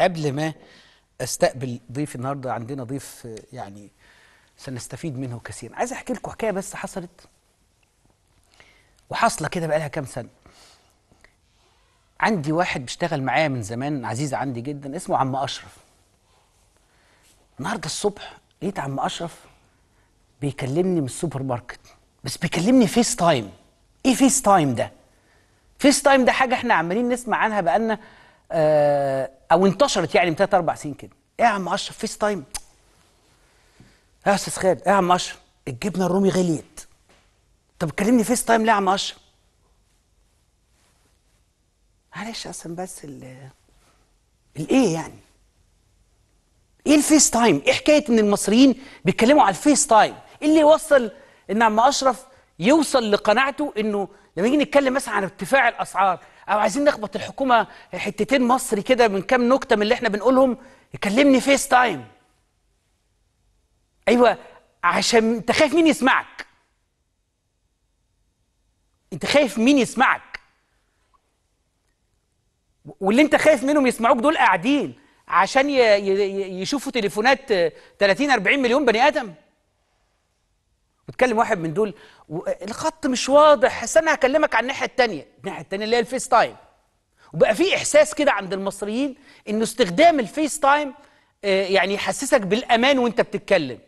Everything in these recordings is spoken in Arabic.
قبل ما استقبل ضيف النهارده عندنا ضيف يعني سنستفيد منه كثيرا عايز احكي لكم حكايه بس حصلت وحاصله كده بقالها كام سنه عندي واحد بيشتغل معايا من زمان عزيز عندي جدا اسمه عم اشرف النهارده الصبح لقيت عم اشرف بيكلمني من السوبر ماركت بس بيكلمني فيس تايم ايه فيس تايم ده فيس تايم ده حاجه احنا عمالين نسمع عنها بقالنا آه، او انتشرت يعني من ثلاث اربع سنين كده ايه يا عم اشرف فيس تايم يا استاذ خالد ايه يا عم اشرف الجبنه الرومي غليت طب كلمني فيس تايم ليه يا عم اشرف معلش اصلا بس ال الايه يعني ايه الفيس تايم ايه حكايه ان المصريين بيتكلموا على الفيس تايم ايه اللي يوصل ان عم اشرف يوصل لقناعته انه لما يجي نتكلم مثلا عن ارتفاع الاسعار او عايزين نخبط الحكومه حتتين مصري كده من كام نكته من اللي احنا بنقولهم يكلمني فيس تايم ايوه عشان انت خايف مين يسمعك انت خايف مين يسمعك واللي انت خايف منهم يسمعوك دول قاعدين عشان يشوفوا تليفونات 30 40 مليون بني ادم بتكلم واحد من دول الخط مش واضح بس انا هكلمك على الناحيه الثانيه الناحيه الثانيه اللي هي الفيس تايم وبقى في احساس كده عند المصريين انه استخدام الفيس تايم آه، يعني يحسسك بالامان وانت بتتكلم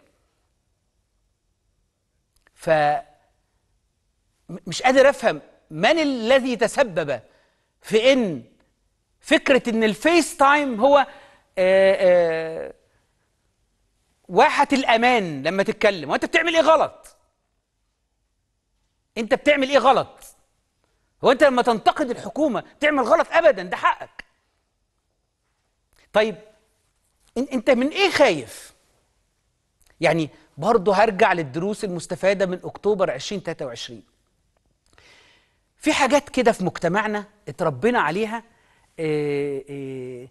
ف مش قادر افهم من الذي تسبب في ان فكره ان الفيس تايم هو آآ آه، آآ آه، واحة الأمان لما تتكلم وأنت بتعمل إيه غلط؟ أنت بتعمل إيه غلط؟ هو أنت لما تنتقد الحكومة بتعمل غلط أبدا ده حقك. طيب أنت من إيه خايف؟ يعني برضه هرجع للدروس المستفادة من أكتوبر 2023 في حاجات كده في مجتمعنا اتربينا عليها آه، آه،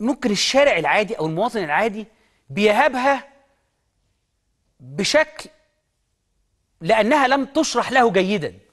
ممكن الشارع العادي أو المواطن العادي بيهابها بشكل لأنها لم تشرح له جيداً